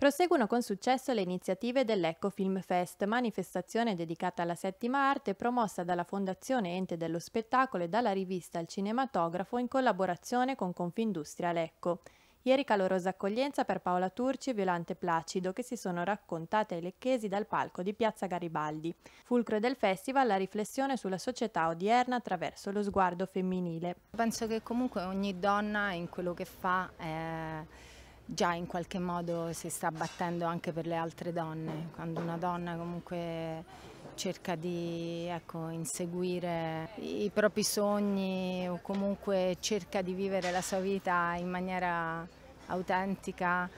Proseguono con successo le iniziative dell'Ecco Film Fest, manifestazione dedicata alla settima arte promossa dalla Fondazione Ente dello Spettacolo e dalla rivista Il Cinematografo in collaborazione con Confindustria Lecco. Ieri calorosa accoglienza per Paola Turci e Violante Placido che si sono raccontate ai lecchesi dal palco di Piazza Garibaldi. Fulcro del festival la riflessione sulla società odierna attraverso lo sguardo femminile. Penso che comunque ogni donna in quello che fa è eh, già in qualche modo si sta battendo anche per le altre donne, quando una donna comunque cerca di ecco, inseguire i propri sogni o comunque cerca di vivere la sua vita in maniera autentica,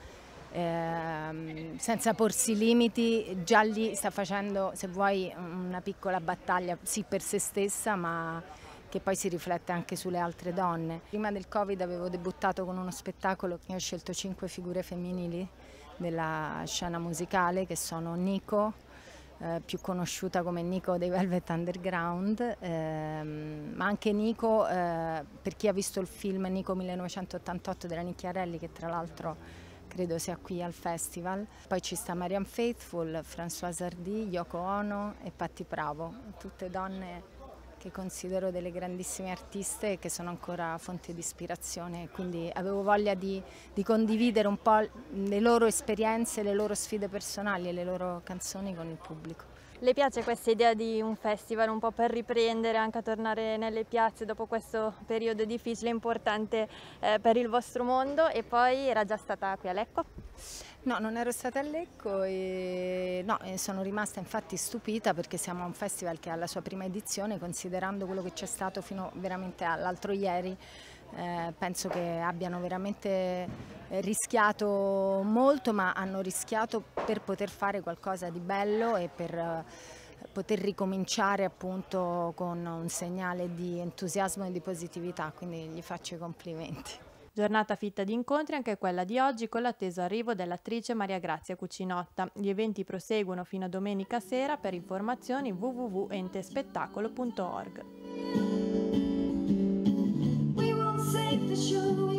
eh, senza porsi limiti, già lì sta facendo, se vuoi, una piccola battaglia, sì per se stessa, ma che poi si riflette anche sulle altre donne. Prima del Covid avevo debuttato con uno spettacolo e ho scelto cinque figure femminili della scena musicale che sono Nico, eh, più conosciuta come Nico dei Velvet Underground, ehm, ma anche Nico, eh, per chi ha visto il film Nico 1988 della Nicchiarelli che tra l'altro credo sia qui al festival. Poi ci sta Marianne Faithful, Françoise Hardy, Yoko Ono e Patti Bravo, tutte donne che considero delle grandissime artiste e che sono ancora fonte di ispirazione, quindi avevo voglia di, di condividere un po' le loro esperienze, le loro sfide personali e le loro canzoni con il pubblico. Le piace questa idea di un festival un po' per riprendere, anche a tornare nelle piazze dopo questo periodo difficile e importante eh, per il vostro mondo e poi era già stata qui a Lecco? No, non ero stata a Lecco e no, sono rimasta infatti stupita perché siamo a un festival che ha la sua prima edizione, considerando quello che c'è stato fino veramente all'altro ieri, eh, penso che abbiano veramente eh, rischiato molto, ma hanno rischiato per poter fare qualcosa di bello e per eh, poter ricominciare appunto con un segnale di entusiasmo e di positività, quindi gli faccio i complimenti. Giornata fitta di incontri anche quella di oggi con l'atteso arrivo dell'attrice Maria Grazia Cucinotta. Gli eventi proseguono fino a domenica sera per informazioni www.entespettacolo.org. We